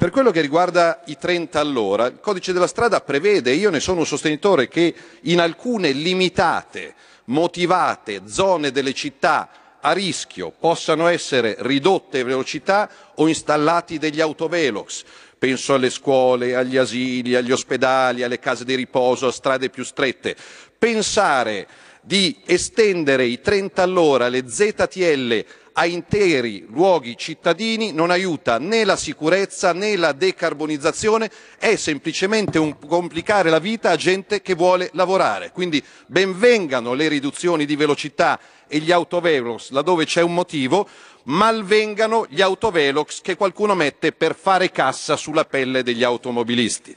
Per quello che riguarda i 30 all'ora, il codice della strada prevede, io ne sono un sostenitore, che in alcune limitate, motivate zone delle città a rischio possano essere ridotte velocità o installati degli autovelox. Penso alle scuole, agli asili, agli ospedali, alle case di riposo, a strade più strette. Pensare di estendere i 30 all'ora, le ZTL, a interi luoghi cittadini non aiuta né la sicurezza né la decarbonizzazione, è semplicemente un complicare la vita a gente che vuole lavorare. Quindi benvengano le riduzioni di velocità e gli autovelox laddove c'è un motivo, malvengano gli autovelox che qualcuno mette per fare cassa sulla pelle degli automobilisti.